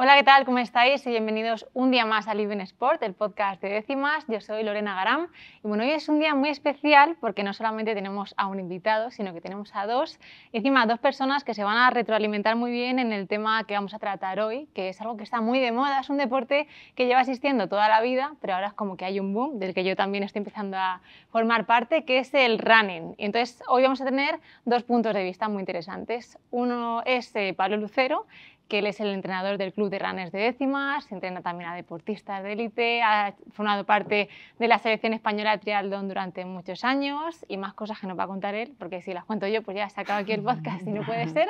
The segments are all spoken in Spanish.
Hola, ¿qué tal? ¿Cómo estáis? Y bienvenidos un día más a Living Sport, el podcast de décimas. Yo soy Lorena Garam. Y bueno, hoy es un día muy especial porque no solamente tenemos a un invitado, sino que tenemos a dos, encima dos personas que se van a retroalimentar muy bien en el tema que vamos a tratar hoy, que es algo que está muy de moda, es un deporte que lleva existiendo toda la vida, pero ahora es como que hay un boom del que yo también estoy empezando a formar parte, que es el running. Y entonces, hoy vamos a tener dos puntos de vista muy interesantes. Uno es eh, Pablo Lucero, que él es el entrenador del club de runners de décimas, entrena también a deportistas de élite, ha formado parte de la selección española de triatlón durante muchos años y más cosas que nos va a contar él, porque si las cuento yo, pues ya se acaba aquí el podcast y no puede ser.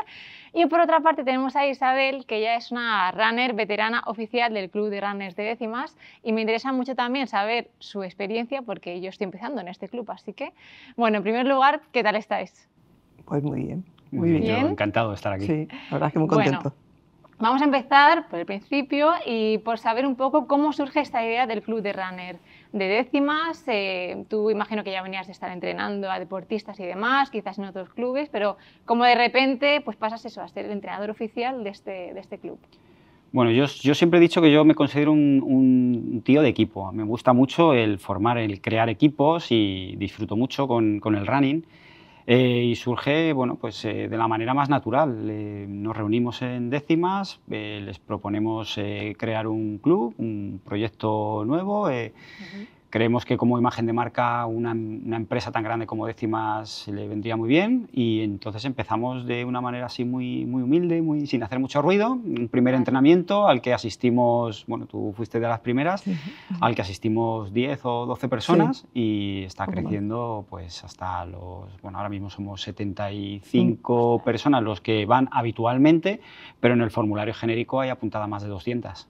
Y por otra parte tenemos a Isabel, que ya es una runner veterana oficial del club de runners de décimas y me interesa mucho también saber su experiencia, porque yo estoy empezando en este club, así que, bueno, en primer lugar, ¿qué tal estáis? Pues muy bien. Muy bien. encantado de estar aquí. Sí, la verdad es que muy contento. Vamos a empezar por el principio y por saber un poco cómo surge esta idea del club de runner. De décimas, eh, tú imagino que ya venías de estar entrenando a deportistas y demás, quizás en otros clubes, pero ¿cómo de repente pues pasas eso, a ser el entrenador oficial de este, de este club. Bueno, yo, siempre he dicho que yo me considero un, un, tío de equipo. Me gusta mucho el formar, el crear equipos y disfruto mucho con, con el running. Eh, y surge bueno, pues, eh, de la manera más natural. Eh, nos reunimos en décimas, les proponemos crear un club, un proyecto nuevo. Creemos que como imagen de marca una, empresa tan grande como Décimas le vendría muy bien y entonces empezamos de una manera así muy, muy humilde, muy, sin hacer mucho ruido. Un primer entrenamiento al que asistimos, bueno, tú fuiste de las primeras, al que asistimos 10 o 12 personas y está creciendo pues hasta los, bueno, ahora mismo somos 75 personas los que van habitualmente, pero en el formulario genérico hay apuntada más de 200.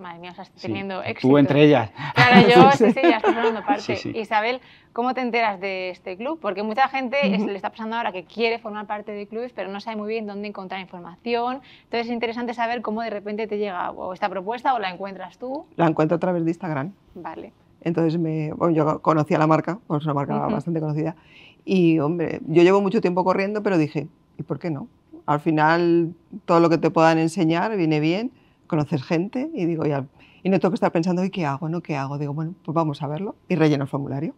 Madre mía, o teniendo éxito. Tú entre ellas. Claro, yo sí, ya estoy formando parte. Isabel, ¿cómo te enteras de este club? Porque mucha gente le está pasando ahora que quiere formar parte de clubes, pero no sabe muy bien dónde encontrar información. Entonces es interesante saber cómo de repente te llega esta propuesta o la encuentras tú. La encuentro a través de Instagram. Vale. Entonces me, yo conocía la marca, es pues, una marca bastante conocida, y hombre, yo llevo mucho tiempo corriendo, pero dije, ¿y por qué no? Al final todo lo que te puedan enseñar viene bien conoces gente y digo, ya, y no tengo que estar pensando, ¿y qué hago? ¿No qué hago? Digo, bueno, pues vamos a verlo y relleno el formulario.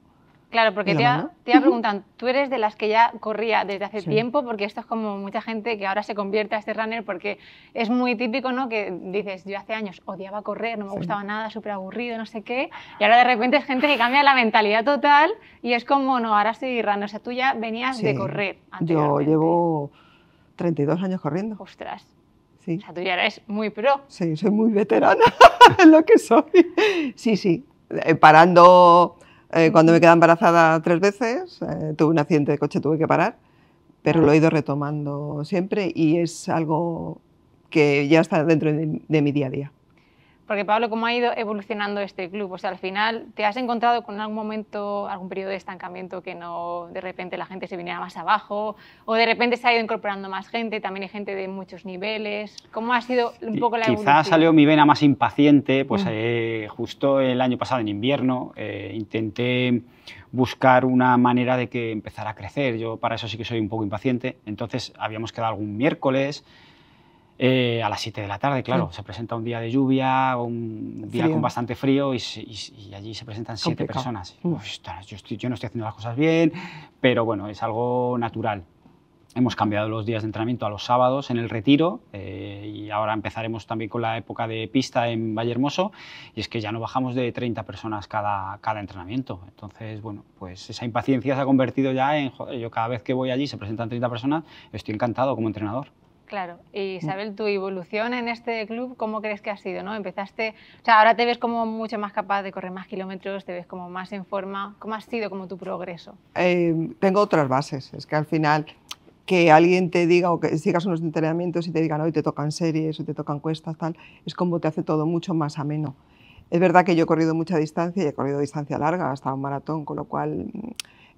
Claro, porque te iba, te preguntan tú eres de las que ya corría desde hace tiempo, porque esto es como mucha gente que ahora se convierte a este runner, porque es muy típico, ¿no? Que dices, yo hace años odiaba correr, no me gustaba nada, súper aburrido, no sé qué, y ahora de repente es gente que cambia la mentalidad total y es como, no, ahora soy runner, o sea, tú ya venías de correr. Yo llevo 32 años corriendo. Ostras. Sí. O sea, tú ya eres muy pro. Sí, soy muy veterana en lo que soy. Sí, sí. Eh, parando, eh, cuando me quedé embarazada tres veces, eh, tuve un accidente de coche, tuve que parar, pero lo he ido retomando siempre y es algo que ya está dentro de mi día a día. Porque Pablo, ¿cómo ha ido evolucionando este club? O sea, al final, ¿te has encontrado con algún momento, algún periodo de estancamiento que no, de repente la gente se viniera más abajo? ¿O de repente se ha ido incorporando más gente? También hay gente de muchos niveles. ¿Cómo ha sido un poco la evolución? Quizás salió mi vena más impaciente, pues mm. eh, justo el año pasado, en invierno, eh, intenté buscar una manera de que empezara a crecer. Yo para eso sí que soy un poco impaciente. Entonces habíamos quedado algún miércoles, eh, a las 7 de la tarde, claro. Se presenta un día de lluvia, un día con bastante frío y, allí se presentan 7 personas. yo, no estoy haciendo las cosas bien, pero bueno, es algo natural. Hemos cambiado los días de entrenamiento a los sábados en el retiro eh, y ahora empezaremos también con la época de pista en Valle Hermoso y es que ya no bajamos de 30 personas cada, cada entrenamiento. Entonces, bueno, pues esa impaciencia se ha convertido ya en, yo cada vez que voy allí se presentan 30 personas, estoy encantado como entrenador. Claro, mm. Isabel, tu evolución en este club, ¿cómo crees que ha sido? ¿no? Empezaste, o sea, ahora te ves como mucho más capaz de correr más kilómetros, te ves como más en forma, ¿cómo ha sido como tu progreso? Em, tengo otras bases, es que al final que alguien te diga o que sigas unos entrenamientos y te digan, hoy te tocan series o te tocan cuestas, tal, es como te hace todo mucho más ameno. Es verdad que yo he corrido mucha distancia y he corrido distancia larga, hasta un maratón, con lo cual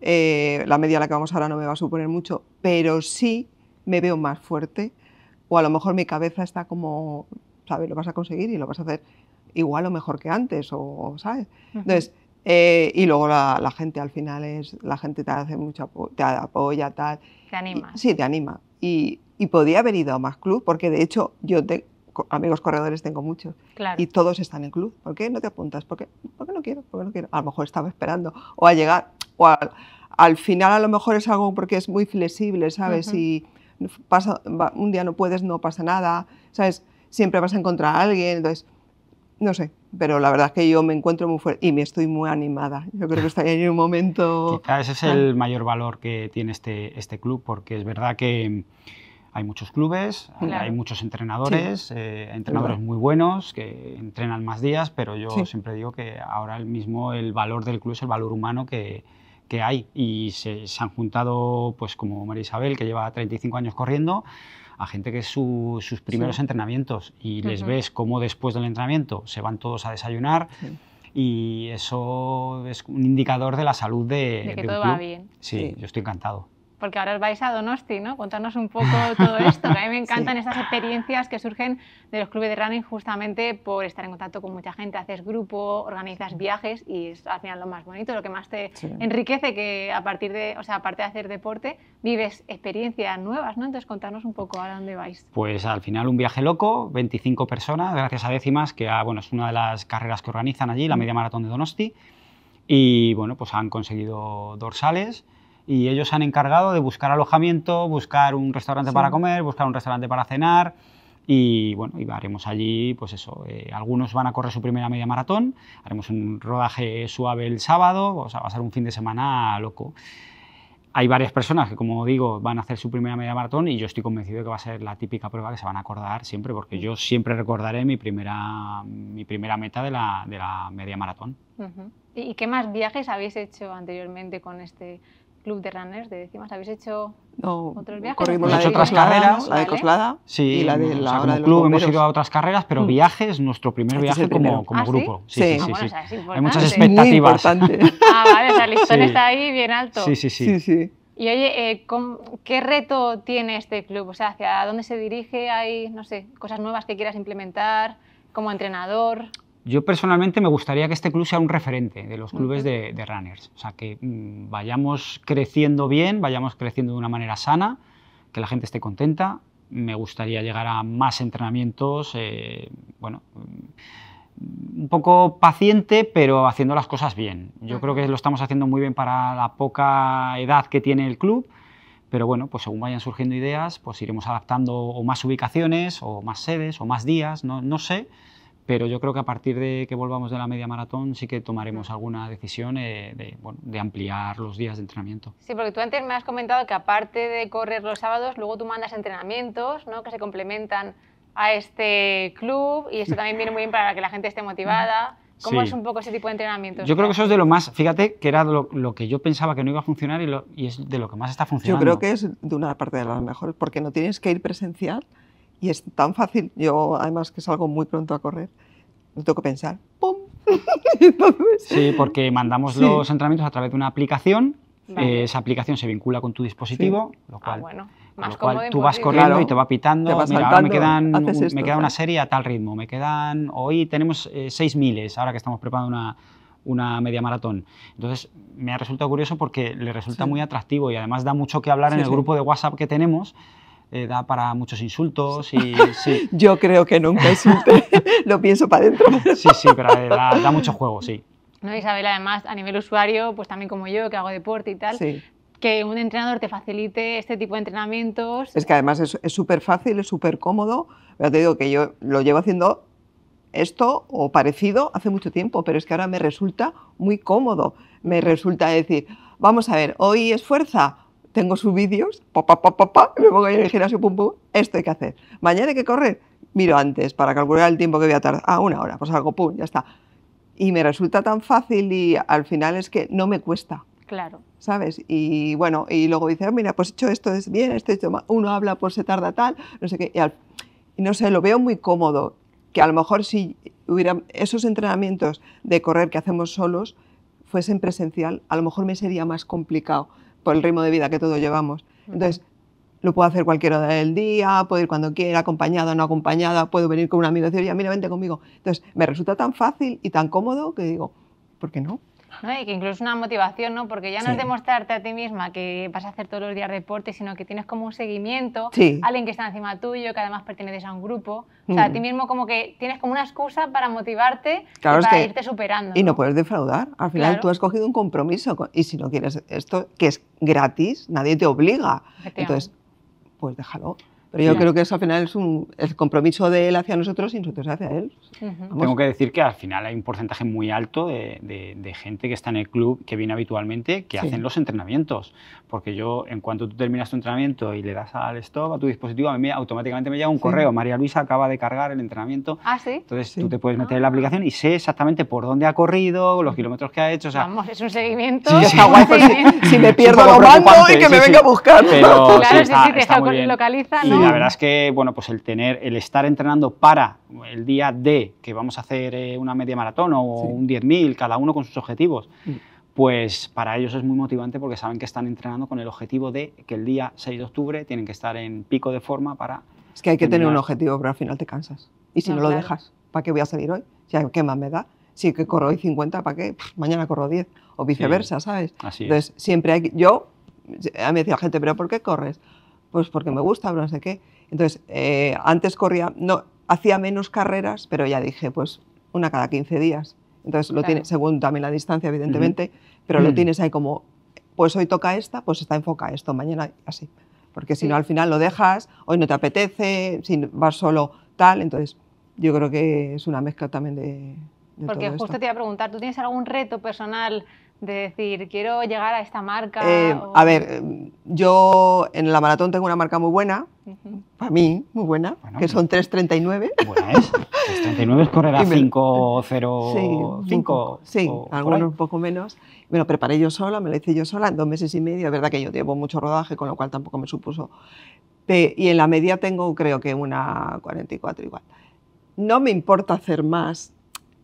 eh, la media a la que vamos ahora no me va a suponer mucho, pero sí me veo más fuerte, o a lo mejor mi cabeza está como, ¿sabes? Lo vas a conseguir y lo vas a hacer igual o mejor que antes, o, ¿sabes? Entonces, eh, y luego la, gente al final es, la gente te hace mucho te apoya, tal. Te anima. sí, te anima. Y, y podía haber ido a más club, porque de hecho yo tengo amigos corredores tengo muchos y todos están en club. ¿Por qué no te apuntas? ¿Por qué? no quiero? ¿Por no quiero? A lo mejor estaba esperando o a llegar o al final a lo mejor es algo porque es muy flexible, ¿sabes? Y un día no puedes, no pasa nada, ¿sabes? Siempre vas a encontrar a alguien, entonces, no sé, pero la verdad es que yo me encuentro muy fuerte y me estoy muy animada. Yo creo que estoy en un momento... Quizás ese es el mayor valor que tiene este, este club, porque es verdad que hay muchos clubes, hay muchos entrenadores, eh, entrenadores muy buenos que entrenan más días, pero yo siempre digo que ahora mismo el valor del club es el valor humano que, que hay y se, han juntado, pues como María Isabel, que lleva 35 años corriendo, a gente que es sus primeros entrenamientos y les ves cómo después del entrenamiento se van todos a desayunar. Y eso es un indicador de la salud de... De que todo va bien. sí, yo estoy encantado porque ahora os vais a Donosti, ¿no? Contarnos un poco todo esto, que a mí me encantan esas estas experiencias que surgen de los clubes de running justamente por estar en contacto con mucha gente, haces grupo, organizas viajes y es al final lo más bonito, lo que más te enriquece que a partir de, o sea, aparte de hacer deporte, vives experiencias nuevas, ¿no? Entonces contarnos un poco a dónde vais. Pues al final un viaje loco, 25 personas, gracias a Décimas, que ah, bueno, es una de las carreras que organizan allí, la media maratón de Donosti, y bueno, pues han conseguido dorsales y ellos se han encargado de buscar alojamiento, buscar un restaurante para comer, buscar un restaurante para cenar y bueno, y haremos allí, pues eso, eh, algunos van a correr su primera media maratón, haremos un rodaje suave el sábado, o sea, va a ser un fin de semana loco. Hay varias personas que, como digo, van a hacer su primera media maratón y yo estoy convencido de que va a ser la típica prueba que se van a acordar siempre, porque yo siempre recordaré mi primera, mi primera meta de la, de la media maratón. ¿Y qué más viajes habéis hecho anteriormente con este club de runners de décimas? ¿Habéis hecho otros viajes? Corrimos la otras carreras, la de Coslada sí, y la de la hora del club hemos ido a otras carreras, pero mm. viajes, nuestro primer este viaje como, ¿Ah, grupo. Sí, sí, sí. Pues Hay muchas expectativas. ah, vale, el listón está ahí bien alto. sí, sí. sí. Y oye, eh, ¿qué reto tiene este club? O sea, ¿hacia dónde se dirige? ¿Hay, no sé, cosas nuevas que quieras implementar como entrenador? Yo personalmente me gustaría que este club sea un referente de los clubes de, runners, o sea, que mm, vayamos creciendo bien, vayamos creciendo de una manera sana, que la gente esté contenta. Me gustaría llegar a más entrenamientos, eh, bueno, mm, un poco paciente, pero haciendo las cosas bien. Yo creo que lo estamos haciendo muy bien para la poca edad que tiene el club pero bueno, pues según vayan surgiendo ideas, pues iremos adaptando o más ubicaciones, o más sedes, o más días, no, no sé, pero yo creo que a partir de que volvamos de la media maratón sí que tomaremos mm. alguna decisión eh, de, ampliar los días de entrenamiento. Sí, porque tú antes me has comentado que aparte de correr los sábados, luego tú mandas entrenamientos ¿no? que se complementan a este club y eso también viene muy bien para que la gente esté motivada. Mm. ¿Cómo es un poco ese tipo de entrenamiento? Yo creo que eso es de lo más, fíjate que era lo, que yo pensaba que no iba a funcionar y, y, es de lo que más está funcionando. Yo creo que es de una parte de las mejores porque no tienes que ir presencial y es tan fácil, yo además que salgo muy pronto a correr, no tengo que pensar. ¡Pum! Sí, porque mandamos los entrenamientos a través de una aplicación. Eh, esa aplicación se vincula con tu dispositivo, lo cual, ah, bueno. Más tú vas corriendo y te va pitando. me quedan, me queda una serie a tal ritmo. Me quedan hoy tenemos 6000 eh, seis miles. Ahora que estamos preparando una, media maratón. Entonces, me ha resultado curioso porque le resulta muy atractivo y además da mucho que hablar en el grupo de WhatsApp que tenemos, eh, da para muchos insultos y sí. Yo creo que nunca insulté, lo pienso para adentro. Sí, sí, pero eh, da, da, mucho juego, sí. Isabel, además, a nivel usuario, pues también como yo, que hago deporte y tal, que un entrenador te facilite este tipo de entrenamientos. Es que además es súper fácil, es súper cómodo. te digo que yo lo llevo haciendo esto o parecido hace mucho tiempo, pero es que ahora me resulta muy cómodo. Me resulta decir, vamos a ver, hoy es fuerza, tengo sus vídeos, pa, pa, pa, me pongo ahí en el su pum, pum, esto hay que hacer. Mañana hay que correr, miro antes para calcular el tiempo que voy a tardar. Ah, una hora, pues algo, pum, ya está. Y me resulta tan fácil y al final es que no me cuesta. Claro. ¿Sabes? Y bueno, y luego dices, ah, mira, pues he hecho esto, es bien, esto he hecho este, mal. Uno habla, pues se tarda tal, no sé qué. Y, no sé, lo veo muy cómodo. Que a lo mejor si hubiera esos entrenamientos de correr que hacemos solos fuesen presencial, a lo mejor me sería más complicado por el ritmo de vida que todos llevamos. Entonces, lo puedo hacer cualquier hora del día, puedo ir cuando quiera, acompañada, o no acompañada, puedo venir con un amigo y decir, ya, mira, vente conmigo. Entonces, me resulta tan fácil y tan cómodo que digo, ¿por qué no? ¿no? Y que incluso una motivación, ¿no? Porque ya no es demostrarte a ti misma que vas a hacer todos los días deporte, sino que tienes como un seguimiento, sí. alguien que está encima tuyo, que además perteneces a un grupo. O sea, mm. a ti mismo como que tienes como una excusa para motivarte y para irte superando. Y ¿no? puedes defraudar. Al final tú has cogido un compromiso y si no quieres esto, que es gratis, nadie te obliga. Entonces, pues déjalo. Pero yo creo que eso al final es un, el compromiso de él hacia nosotros y nosotros hacia él. Tengo que decir que al final hay un porcentaje muy alto de, gente que está en el club, que viene habitualmente, que hacen los entrenamientos. Porque yo, en cuanto tú terminas tu entrenamiento y le das al stop a tu dispositivo, automáticamente me llega un correo. María Luisa acaba de cargar el entrenamiento. Ah, Entonces tú te puedes meter en la ah. aplicación y sé exactamente por dónde ha corrido, los kilómetros que ha hecho. Vamos, es un seguimiento. Está si, me pierdo lo mando y que me venga a buscar. Pero claro, está, muy bien. localiza, ¿no? la verdad es que, bueno, pues el tener, el estar entrenando para el día D, que vamos a hacer eh, una media maratón o un 10.000, cada uno con sus objetivos, mm. pues para ellos es muy motivante porque saben que están entrenando con el objetivo de que el día 6 de octubre tienen que estar en pico de forma para... Es que hay que tener un objetivo, pero al final te cansas. Y si no, lo dejas, ¿para qué voy a salir hoy? ¿Qué más me da? Si que corro hoy 50, ¿para qué? mañana corro 10. O viceversa, ¿sabes? Así Entonces, siempre hay Yo, a mí me decía gente, ¿pero por qué corres? pues porque me gusta, no sé qué. Entonces, eh, antes corría, no, hacía menos carreras, pero ya dije, pues una cada 15 días. Entonces, lo tienes, según también la distancia, evidentemente, pero lo mm. tienes ahí como, pues hoy toca esta, pues está enfoca esto, mañana así. Porque si no, al final lo dejas, hoy no te apetece, si vas solo tal, entonces yo creo que es una mezcla también de... de Porque justo te iba a preguntar, ¿tú tienes algún reto personal de decir, quiero llegar a esta marca? Eh, a ver, em, yo en la maratón tengo una marca muy buena, para mí, muy buena, que son 3.39. Buena es. 3.39 a 5.05. Sí, cinco sí algunos un poco menos. Me lo preparé yo sola, me lo hice yo sola en dos meses y medio. Es verdad que yo llevo mucho rodaje, con lo cual tampoco me supuso. Y en la media tengo, creo que una 44 igual. No me importa hacer más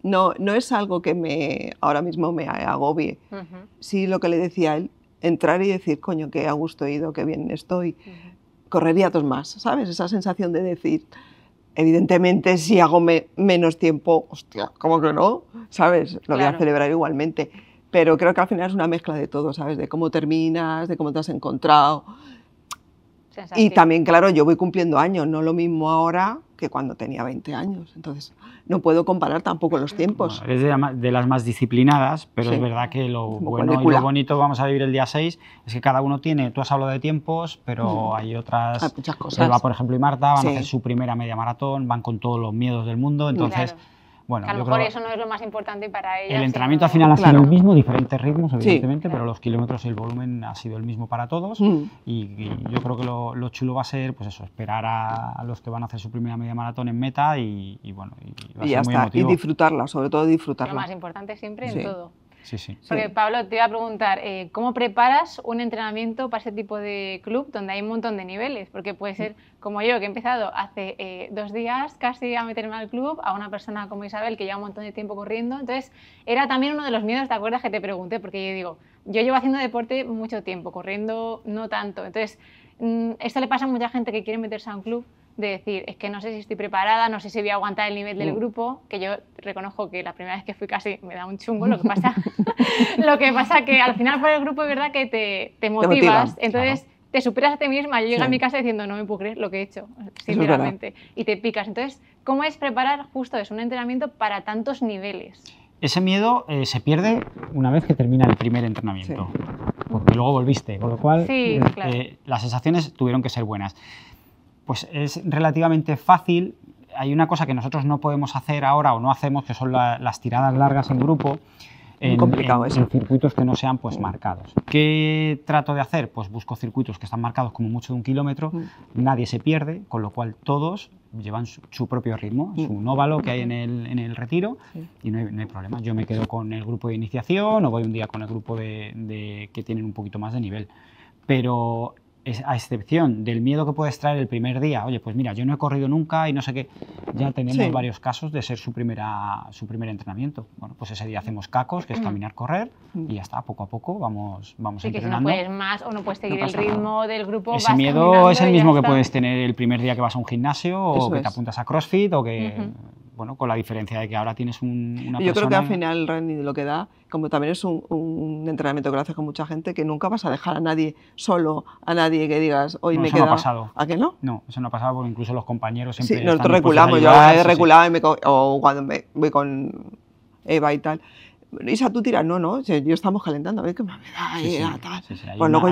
no, no es algo que me, ahora mismo me agobie. Sí, lo que le decía él, entrar y decir, coño, qué a gusto he ido, qué bien estoy. Correría dos más, ¿sabes? Esa sensación de decir, evidentemente, si hago menos tiempo, hostia, ¿cómo que no? ¿Sabes? Lo voy a celebrar igualmente. Pero creo que al final es una mezcla de todo, ¿sabes? De cómo terminas, de cómo te has encontrado. Y también, claro, yo voy cumpliendo años, no lo mismo ahora que cuando tenía 20 años. Entonces, no puedo comparar tampoco los tiempos. es de, las más disciplinadas, pero es verdad que lo bueno y lo bonito, vamos a vivir el día 6, es que cada uno tiene, tú has hablado de tiempos, pero mm. hay otras... muchas cosas. Eva, por ejemplo, y Marta van a hacer su primera media maratón, van con todos los miedos del mundo, mm. entonces... Bueno, a lo mejor eso no es lo más importante para ellos. El entrenamiento al final ha sido el mismo, diferentes ritmos, evidentemente, pero los kilómetros y el volumen ha sido el mismo para todos. Mm. Y, yo creo que lo, chulo va a ser, pues eso, esperar a, los que van a hacer su primera media maratón en meta y, bueno, y, va a ser muy Y disfrutarla, sobre todo disfrutarla. Lo más importante siempre en todo. Sí, sí. Porque Pablo, te iba a preguntar, eh, ¿cómo preparas un entrenamiento para ese tipo de club donde hay un montón de niveles? Porque puede ser como yo, que he empezado hace eh, dos días casi a meterme al club, a una persona como Isabel, que lleva un montón de tiempo corriendo. Entonces, era también uno de los miedos, ¿te acuerdas que te pregunté? Porque yo digo, yo llevo haciendo deporte mucho tiempo, corriendo no tanto. Entonces, mm, esto le pasa a mucha gente que quiere meterse a un club de decir, es que no sé si estoy preparada, no sé si voy a aguantar el nivel del mm. grupo, que yo reconozco que la primera vez que fui casi me da un chungo, lo que pasa, lo que pasa que al final por el grupo es verdad que te, te motivas, entonces te superas a ti misma, yo llego a mi casa diciendo, no me puedo creer lo que he hecho, sinceramente, y te picas. Entonces, ¿cómo es preparar justo eso, un entrenamiento para tantos niveles? Ese miedo eh, se pierde una vez que termina el primer entrenamiento, porque luego volviste, con lo cual eh, las sensaciones tuvieron que ser buenas pues es relativamente fácil. Hay una cosa que nosotros no podemos hacer ahora o no hacemos, que son las tiradas largas en grupo. En, complicado en, circuitos que no sean pues marcados. ¿Qué trato de hacer? Pues busco circuitos que están marcados como mucho de un kilómetro, mm. nadie se pierde, con lo cual todos llevan su, propio ritmo, mm. su óvalo que hay en el, retiro y no hay, problema. Yo me quedo con el grupo de iniciación o voy un día con el grupo de, de, que tienen un poquito más de nivel. Pero a excepción del miedo que puedes traer el primer día, oye, pues mira, yo no he corrido nunca y no sé qué, ya tenemos varios casos de ser su, primera, su primer entrenamiento. Bueno, pues ese día hacemos cacos, que es mm. caminar, correr, mm. y ya está, poco a poco vamos, vamos sí, que si no puedes más o no puedes seguir el ritmo del grupo, Ese miedo es el mismo que puedes tener el primer día que vas a un gimnasio o que te apuntas a CrossFit o que con la diferencia de que ahora tienes un, Yo creo que al final, Randy, lo que da, como también es un, entrenamiento que lo haces con mucha gente, que nunca vas a dejar a nadie solo, a nadie que digas, hoy me queda... ha pasado. ¿A qué no? No, eso no ha pasado porque incluso los compañeros siempre. Sí, nosotros reculamos, yo he y o cuando me voy con Eva y tal Isa, tú tira, no, no, yo estamos calentando, a ver qué me da, eh, ah, tal. Pues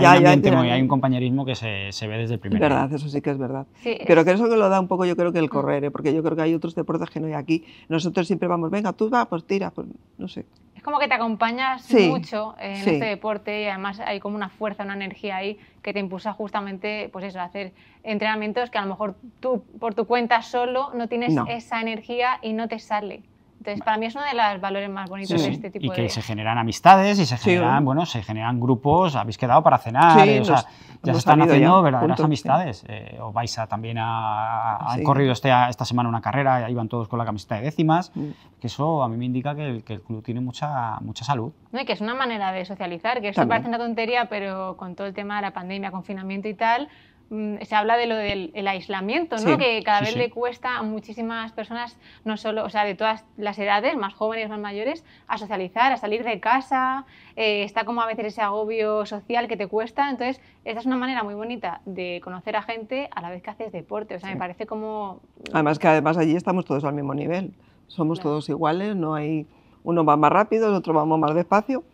hay, ya, hay, un compañerismo que se, ve desde el primer Es verdad, eso sí que es verdad. Pero que eso que lo da un poco, yo creo que el mm. correr, eh, porque yo creo que hay otros deportes que no hay aquí. Nosotros siempre vamos, venga, tú vas, pues tira, pues no sé. Es como que te acompañas mucho eh, en este deporte y además hay como una fuerza, una energía ahí que te impulsa justamente, pues eso, a hacer entrenamientos que a lo mejor tú por tu cuenta solo no tienes esa energía y no te sale. Entonces, para mí es uno de los valores más bonitos de este tipo de... y que se generan amistades y se generan, bueno, se generan grupos, habéis quedado para cenar, eh, ya se están haciendo verdaderas amistades. Eh, o vais a también a... Han corrido este, esta semana una carrera, iban van todos con la camiseta de décimas, mm. que eso a mí me indica que el, club tiene mucha, mucha salud. No, y que es una manera de socializar, que esto parece una tontería, pero con todo el tema de la pandemia, confinamiento y tal, Mm, se habla de lo del aislamiento, ¿no? que cada vez le cuesta a muchísimas personas, no solo, o sea, de todas las edades, más jóvenes, más mayores, a socializar, a salir de casa, eh, está como a veces ese agobio social que te cuesta, entonces esta es una manera muy bonita de conocer a gente a la vez que haces deporte, o sea, me parece como... Además que además allí estamos todos al mismo nivel, somos todos iguales, no hay... Uno va más rápido, el otro vamos más despacio,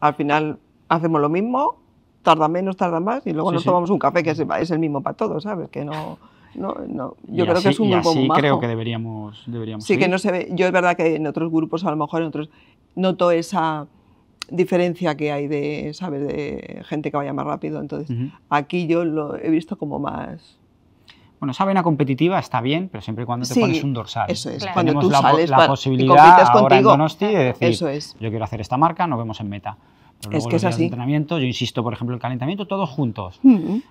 al final hacemos lo mismo, tarda menos, tarda más, y luego nos tomamos un café que es, el mismo para todos, ¿sabes? Que no... No, no. Yo creo que es un poco grupo creo que deberíamos, deberíamos Sí, que no se ve. Yo es verdad que en otros grupos, a lo mejor en otros, noto esa diferencia que hay de, ¿sabes? De gente que vaya más rápido. Entonces, aquí yo lo he visto como más... Bueno, esa vena competitiva está bien, pero siempre y cuando te pones un dorsal. Eso es, cuando tú sales la posibilidad ahora en Donosti de decir, eso es. yo quiero hacer esta marca, nos vemos en meta es que es así. entrenamiento, yo insisto, por ejemplo, el calentamiento todos juntos.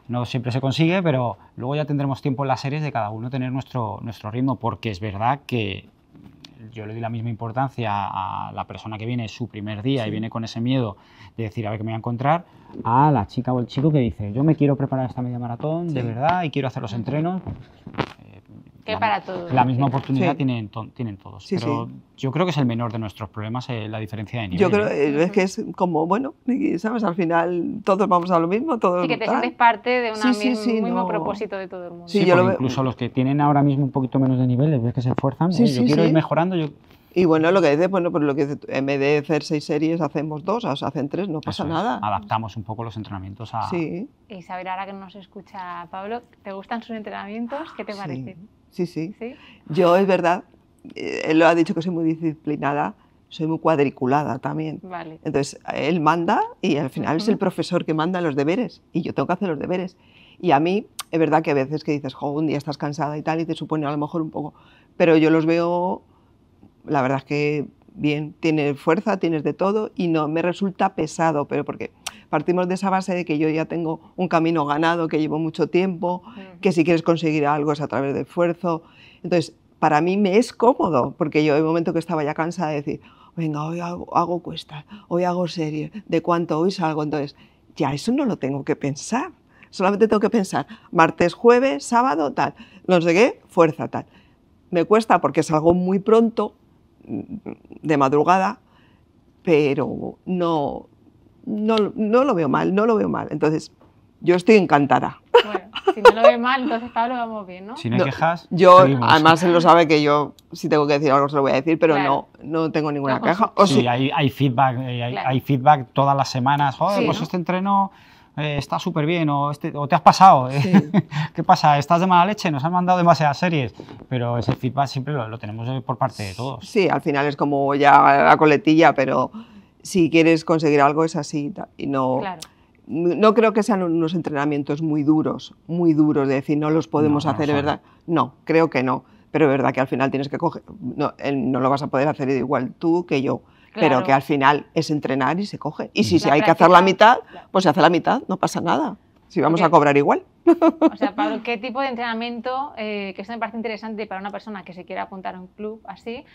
No siempre se consigue, pero luego ya tendremos tiempo en las series de cada uno tener nuestro, nuestro ritmo, porque es verdad que yo le doy la misma importancia a la persona que viene su primer día y viene con ese miedo de decir a ver qué me voy a encontrar, a la chica o el chico que dice yo me quiero preparar esta media maratón de verdad y quiero hacer los entrenos la, para todos. La misma oportunidad tienen, todos. pero yo creo que es el menor de nuestros problemas, eh, la diferencia de nivel. Yo creo ¿eh? Eh, es que es como, bueno, ¿sabes? Al final todos vamos a lo mismo. Todos sí, que te sientes parte de un mismo propósito de todo el mundo. incluso los que tienen ahora mismo un poquito menos de nivel, ves que se esfuerzan. yo quiero ir mejorando. Yo... Y bueno, lo que dices, bueno, pues lo que dice, en de hacer seis series, hacemos dos, hacen tres, no pasa nada. Adaptamos un poco los entrenamientos a. Sí. saber ahora que nos escucha Pablo, ¿te gustan sus entrenamientos? ¿Qué te parece? sí, sí. Yo es verdad, eh, él lo ha dicho que soy muy disciplinada, soy muy cuadriculada también. Vale. Entonces, él manda y al final es el profesor que manda los deberes y yo tengo que hacer los deberes. Y a mí, es verdad que a veces que dices, jo, un día estás cansada y tal y te supone a lo mejor un poco, pero yo los veo, la verdad es que bien, tienes fuerza, tienes de todo y no me resulta pesado, pero porque partimos de esa base de que yo ya tengo un camino ganado, que llevo mucho tiempo, que si quieres conseguir algo es a través de esfuerzo. Entonces, para mí me es cómodo, porque yo en el momento que estaba ya cansada de decir, venga, hoy hago, hago cuestas, hoy hago series, de cuánto hoy salgo, entonces ya eso no lo tengo que pensar. Solamente tengo que pensar martes, jueves, sábado, tal, no sé qué, fuerza, tal. Me cuesta porque salgo muy pronto, mm, de madrugada, pero no, no, no lo veo mal, no lo veo mal. Entonces, yo estoy encantada. Bueno, si no lo ve mal, entonces Pablo vamos bien, ¿no? Si no hay quejas. Yo, además, él lo sabe que yo, si tengo que decir algo, se lo voy a decir, pero no, no tengo ninguna queja. sí, Hay, feedback, eh, hay, feedback todas las semanas. Joder, pues este entreno. Eh, está súper bien, o, este, te has pasado. Eh. ¿Qué pasa? ¿Estás de mala leche? Nos han mandado demasiadas series, pero ese feedback siempre lo, lo tenemos por parte de todos. Sí, al final es como ya la coletilla, pero si quieres conseguir algo es así y no... No creo que sean unos entrenamientos muy duros, muy duros, de decir, no los podemos hacer, ¿verdad? No, creo que no. Pero es verdad que al final tienes que coger, no, no lo vas a poder hacer igual tú que yo. pero que al final es entrenar y se coge. Y si, si hay que hacer la mitad, pues se hace la mitad, no pasa nada. Si vamos a cobrar igual. O sea, Pablo, ¿qué tipo de entrenamiento, eh, que esto me parece interesante para una persona que se quiera apuntar a un club así,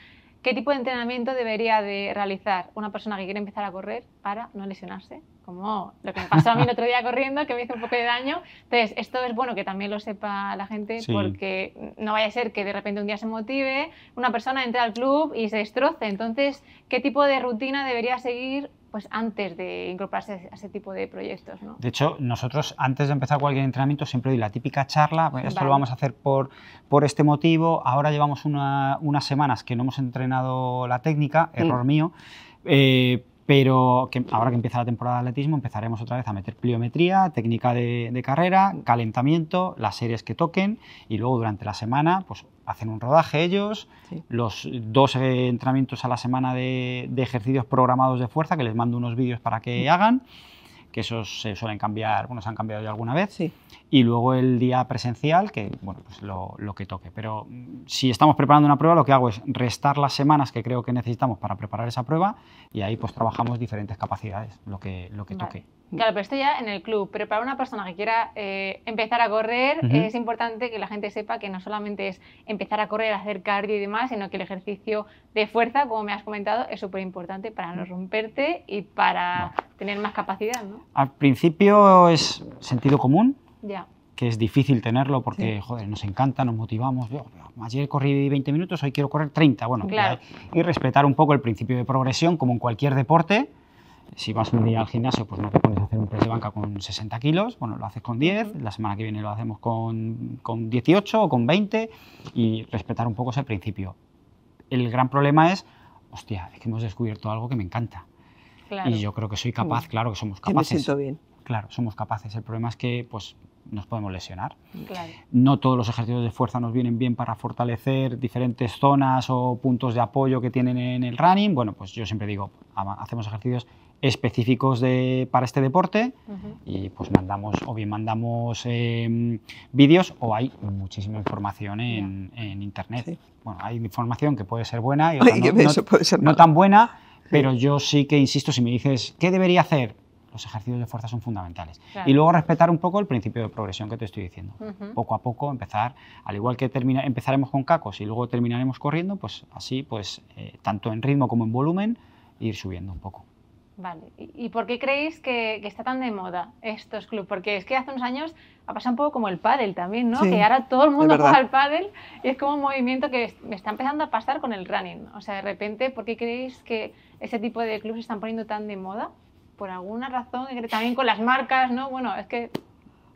¿Qué tipo de entrenamiento debería de realizar una persona que quiere empezar a correr para no lesionarse? Como lo que me pasó a mí el otro día corriendo, que me hizo un poco de daño. Entonces, esto es bueno que también lo sepa la gente, porque no vaya a ser que de repente un día se motive, una persona entre al club y se destroce. Entonces, ¿qué tipo de rutina debería seguir pues antes de incorporarse a ese tipo de proyectos. De hecho, nosotros antes de empezar cualquier entrenamiento siempre doy la típica charla, esto lo vamos a hacer por, por este motivo, ahora llevamos unas semanas que no hemos entrenado la técnica, error mío, eh, pero ahora que empieza la temporada de atletismo empezaremos otra vez a meter pliometría, técnica de, carrera, calentamiento, las series que toquen y luego durante la semana pues hacen un rodaje ellos, los dos eh, entrenamientos a la semana de, ejercicios programados de fuerza que les mando unos vídeos para que hagan que esos se suelen cambiar, bueno, se han cambiado ya alguna vez. Sí. Y luego el día presencial, que bueno, pues lo, que toque. Pero mm, si estamos preparando una prueba, lo que hago es restar las semanas que creo que necesitamos para preparar esa prueba y ahí pues trabajamos diferentes capacidades, lo que, lo que toque. Claro, pero esto ya en el club, pero para una persona que quiera eh, empezar a correr, es importante que la gente sepa que no solamente es empezar a correr, hacer cardio y demás, sino que el ejercicio de fuerza, como me has comentado, es súper importante para no romperte y para tener más capacidad, ¿no? Al principio es sentido común. Que es difícil tenerlo porque, joder, nos encanta, nos motivamos. Yo, ayer corrí 20 minutos, hoy quiero correr 30. Bueno, y respetar un poco el principio de progresión, como en cualquier deporte si vas un día al gimnasio, pues no te pones a hacer un press de banca con 60 kilos, bueno, lo haces con 10, la semana que viene lo hacemos con, con 18 o con 20 y respetar un poco ese principio. El gran problema es, hostia, es que hemos descubierto algo que me encanta. Claro. Y yo creo que soy capaz, claro que somos capaces. me siento bien. Claro, somos capaces. El problema es que pues, nos podemos lesionar. Claro. No todos los ejercicios de fuerza nos vienen bien para fortalecer diferentes zonas o puntos de apoyo que tienen en el running. Bueno, pues yo siempre digo, hacemos ejercicios específicos de, para este deporte y pues mandamos o bien mandamos em, vídeos o hay muchísima información en, internet. Bueno, hay información que puede ser buena y otra no, tan buena, pero yo sí que insisto, si me dices, ¿qué debería hacer? Los ejercicios de fuerza son fundamentales. Y luego respetar un poco el principio de progresión que te estoy diciendo. Poco a poco empezar, al igual que termina, empezaremos con cacos y luego terminaremos corriendo, pues así, pues eh, tanto en ritmo como en volumen, ir subiendo un poco. Vale, ¿y por qué creéis que, está tan de moda estos clubes? Porque es que hace unos años ha pasado un poco como el pádel también, ¿no? que ahora todo el mundo juega al pádel y es como un movimiento que me está empezando a pasar con el running. O sea, de repente, ¿por qué creéis que ese tipo de clubes se están poniendo tan de moda? Por alguna razón, también con las marcas, ¿no? Bueno, es que...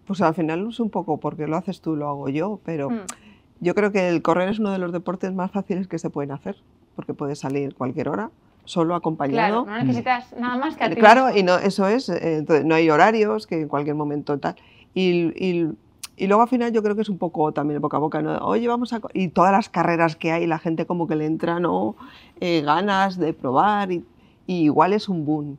Pues al final uso un poco porque lo haces tú, lo hago yo, pero mm. yo creo que el correr es uno de los deportes más fáciles que se pueden hacer, porque puede salir cualquier hora, solo acompañado. Claro, no mm. necesitas nada más que a eh, ti. Claro, y no, eso es, eh, entonces, no hay horarios, que en cualquier momento tal. Y, y, y, luego al final yo creo que es un poco también boca a boca, ¿no? Oye, vamos a... Y todas las carreras que hay, la gente como que le entra, ¿no? Eh, ganas de probar y, y, igual es un boom.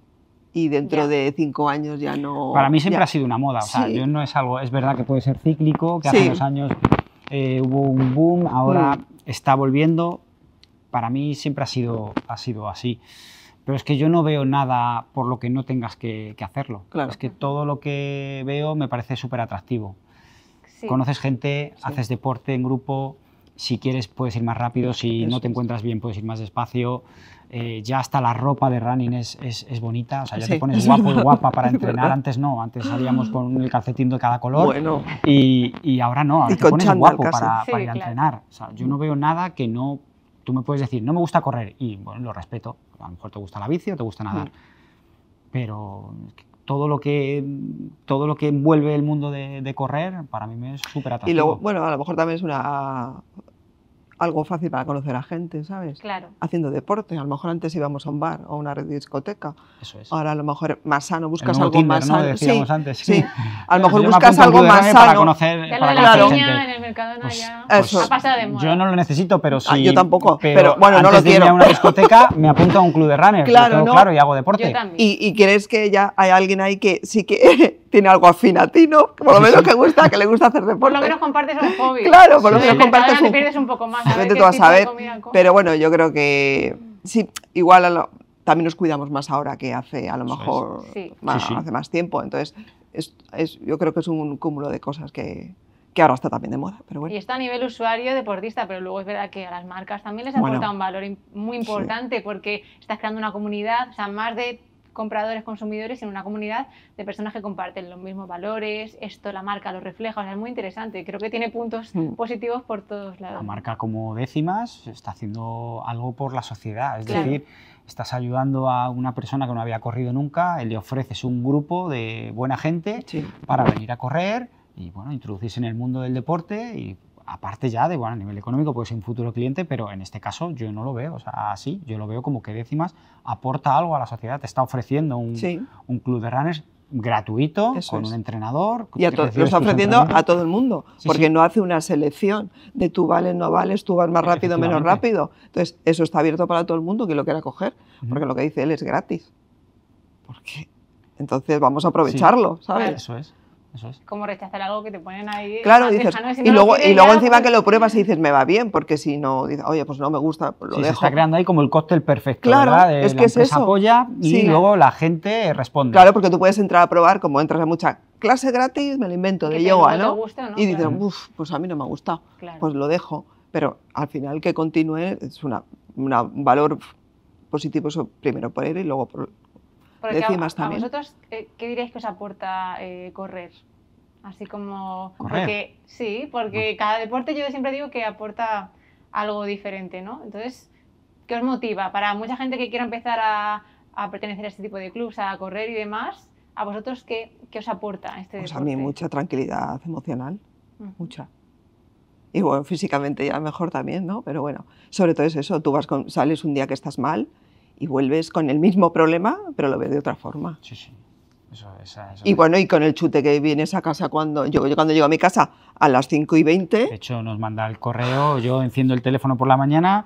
Y dentro de cinco años ya no... Para mí siempre ha sido una moda, o sea, yo no es algo... Es verdad que puede ser cíclico, que hace unos años hubo un boom, ahora mm. está volviendo, para mí siempre ha sido, ha sido así. Pero es que yo no veo nada por lo que no tengas que, hacerlo. Claro. Es que todo lo que veo me parece súper atractivo. Conoces gente, haces deporte en grupo, si quieres puedes ir más rápido, si no te encuentras bien puedes ir más despacio. Eh, ya hasta la ropa de running es, bonita, o sea, ya te pones guapo y guapa para entrenar. Antes no, antes salíamos con el calcetín de cada color bueno. y, ahora no, te pones guapo para, ir a entrenar. O sea, yo no veo nada que no Tú me puedes decir, no me gusta correr, y bueno, lo respeto, a lo mejor te gusta la bici o te gusta nadar, pero todo lo que todo lo que envuelve el mundo de, correr para mí me es súper atractivo. Y luego, bueno, a lo mejor también es una algo fácil para conocer a gente, ¿sabes? Claro. Haciendo deporte. A lo mejor antes íbamos a un bar o a una discoteca. Eso es. Ahora a lo mejor más sano, buscas algo más sano. Sí, antes, sí. A lo mejor buscas algo más sano. Para conocer, a la gente. en el mercado no pues pues, yo no lo necesito, pero ah, sí. yo tampoco, pero, bueno, no lo quiero. voy a una discoteca, me apunto a un club de runners Claro, claro y hago deporte. ¿Y, y, crees que ya hay alguien ahí que sí que tiene algo afín a ti, ¿no? Por lo menos que gusta, que le gusta hacer deporte. Por lo menos compartes un hobby. Claro, por lo menos compartes un... pierdes un poco más. A tú a saber. Pero bueno, yo creo que sí, igual a lo, también nos cuidamos más ahora que hace a lo mejor hace más tiempo. Entonces, es, es, yo creo que es un cúmulo de cosas que, que ahora está también de moda. Pero bueno. Y está a nivel usuario, deportista, pero luego es verdad que a las marcas también les ha aportado un valor muy importante porque estás creando una comunidad, o sea, más de compradores, consumidores, en una comunidad de personas que comparten los mismos valores, esto la marca lo refleja, o sea, es muy interesante, creo que tiene puntos mm. positivos por todos lados. La marca como décimas está haciendo algo por la sociedad, es decir, estás ayudando a una persona que no había corrido nunca, le ofreces un grupo de buena gente para venir a correr, y bueno, introducirse en el mundo del deporte y aparte ya de, bueno, a nivel económico puede ser un futuro cliente, pero en este caso yo no lo veo, o sea, así, yo lo veo como que décimas aporta algo a la sociedad, te está ofreciendo un, un club de runners gratuito, con un entrenador. Y a lo está ofreciendo a todo el mundo, porque no hace una selección de tú vales, no vales, tú vas más rápido, menos rápido. Entonces, eso está abierto para todo el mundo que lo quiera coger, porque lo que dice él es gratis. Entonces, vamos a aprovecharlo, ¿sabes? Eso es. Eso Como rechazar algo que te ponen ahí. Claro, ah, y, luego, y luego encima que lo pruebas y dices, me va bien, porque si no, dices, oye, pues no me gusta, pues lo dejo. Se está creando ahí como el cóctel perfecto, claro, es que la es eso. apoya y luego la gente responde. Claro, porque tú puedes entrar a probar, como entras a mucha clase gratis, me lo invento, de yoga, ¿no? Y dices, uff, pues a mí no me gusta, gustado, pues lo dejo. Pero al final que continúe es una, valor positivo, eso primero por él y luego por, porque también. vosotros eh, qué diréis que os aporta eh, correr? Así como... ¿Correr? sí, porque cada deporte yo siempre digo que aporta algo diferente, ¿no? Entonces, ¿qué os motiva? Para mucha gente que quiera empezar a, pertenecer a este tipo de clubs, a correr y demás, ¿a vosotros qué, os aporta este deporte? Pues a mí mucha tranquilidad emocional, mucha y bueno, físicamente ya mejor también, ¿no? Pero bueno, sobre todo es eso, tú vas sales un día que estás mal y vuelves con el mismo problema, pero lo ves de otra forma. Sí, sí. y bueno, y con el chute que vienes a casa cuando yo, yo, cuando llego a mi casa a las 5 y 20. De hecho, nos manda el correo, yo enciendo el teléfono por la mañana.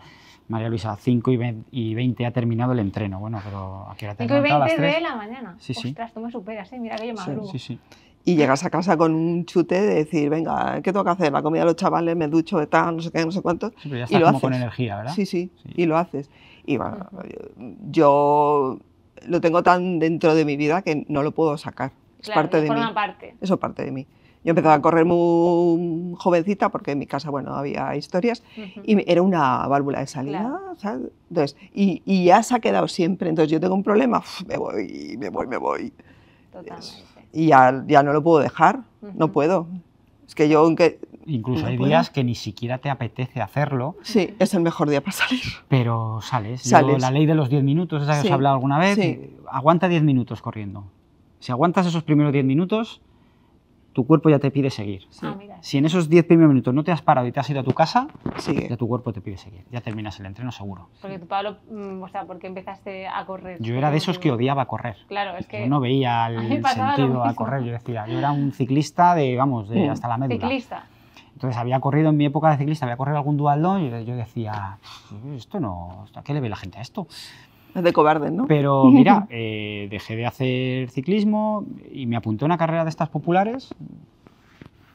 María Luisa, 5 y 20 ha terminado el entreno. Bueno, pero ¿a qué hora te 5 y 20 de la mañana. Sí, sí. Ostras, tú me superas, ¿eh? mira que yo Sí, sí, sí y llegas a casa con un chute de decir, venga, ¿qué tengo que hacer? La comida de los chavales, me ducho, tal, no sé qué, no sé cuánto. Sí, pero ya y lo como haces. con energía, ¿verdad? Sí, sí, y lo haces. Y bueno, yo lo tengo tan dentro de mi vida que no lo puedo sacar. Es parte de forma mí. parte. Eso es parte de mí. Yo empezaba a correr muy jovencita porque en mi casa, bueno, había historias y era una válvula de salida, ¿sabes? Entonces, y, y, ya se ha quedado siempre. Entonces yo tengo un problema, me voy, me voy, me voy. Totalmente y ya, ya no lo puedo dejar, no puedo. Es que yo aunque... Incluso hay días que ni siquiera te apetece hacerlo. Sí, es el mejor día para salir. Pero sales. sales. la ley de los 10 minutos, esa que hablado alguna vez, aguanta 10 minutos corriendo. Si aguantas esos primeros 10 minutos, tu cuerpo ya te pide seguir. Ah, si en esos 10 primeros minutos no te has parado y te has ido a tu casa, ya tu cuerpo te pide seguir. Ya terminas el entreno seguro. Porque tú, Pablo, mm, o sea, porque empezaste a correr. Yo era de esos que odiaba correr. Claro, que. Yo no veía el sentido a correr, yo decía. Yo era un ciclista de, vamos, de mm. hasta la médula. Ciclista. Entonces había corrido en mi época de ciclista, había corrido algún dualdón y yo decía, esto no, ¿a qué le ve la gente a esto? de cobarde, ¿no? Pero mira, eh, dejé de hacer ciclismo y me apunté a una carrera de estas populares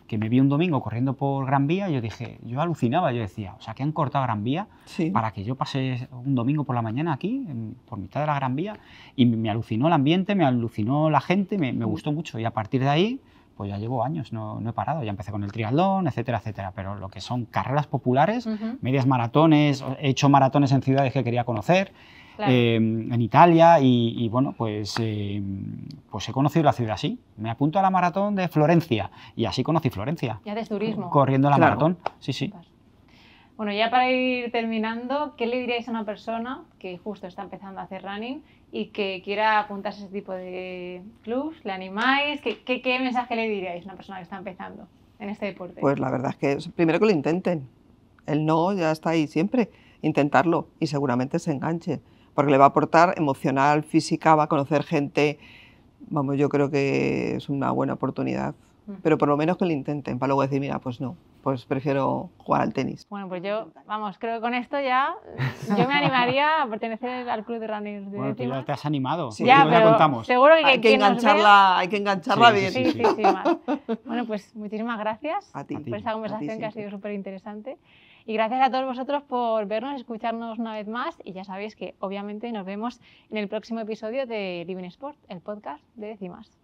que me vi un domingo corriendo por Gran Vía y yo dije, yo alucinaba, yo decía, o sea, que han cortado Gran Vía para que yo pase un domingo por la mañana aquí, por mitad de la Gran Vía, y me alucinó el ambiente, me alucinó la gente, me, mm. gustó mucho y a partir de ahí, pues ya llevo años, no, he parado, ya empecé con el triatlón, etcétera, etcétera, pero lo que son carreras populares, medias maratones, he hecho maratones en ciudades que quería conocer, eh, en Italia y, bueno, pues, eh, pues he conocido la ciudad así. Me apunto a la maratón de Florencia y así conocí Florencia. Ya de turismo. Corriendo la maratón, sí, sí. Bueno, ya para ir terminando, ¿qué le diríais a una persona que justo está empezando a hacer running y que quiera apuntarse a ese tipo de clubs? ¿Le animáis? ¿Qué, qué, qué mensaje le diríais a una persona que está empezando en este deporte? Pues la verdad es que primero que lo intenten. El no ya está ahí siempre. Intentarlo y seguramente se enganche porque le va a aportar emocional, física, va a conocer gente. Vamos, yo creo que es una buena oportunidad. Mm. Pero por lo menos que lo intenten, para luego decir, mira, pues no, pues prefiero jugar al tenis. Bueno, pues yo, vamos, creo que con esto ya yo me animaría a pertenecer al club de running. de bueno, te has animado, ya, pero contamos. Seguro que hay que, engancharla, hay que engancharla bien. Sí, sí, sí, Bueno, pues muchísimas gracias a ti. por esta conversación que ha sido súper interesante. Y gracias a todos vosotros por vernos, escucharnos una vez más y ya sabéis que obviamente nos vemos en el próximo episodio de Living Sport, el podcast de Decimas.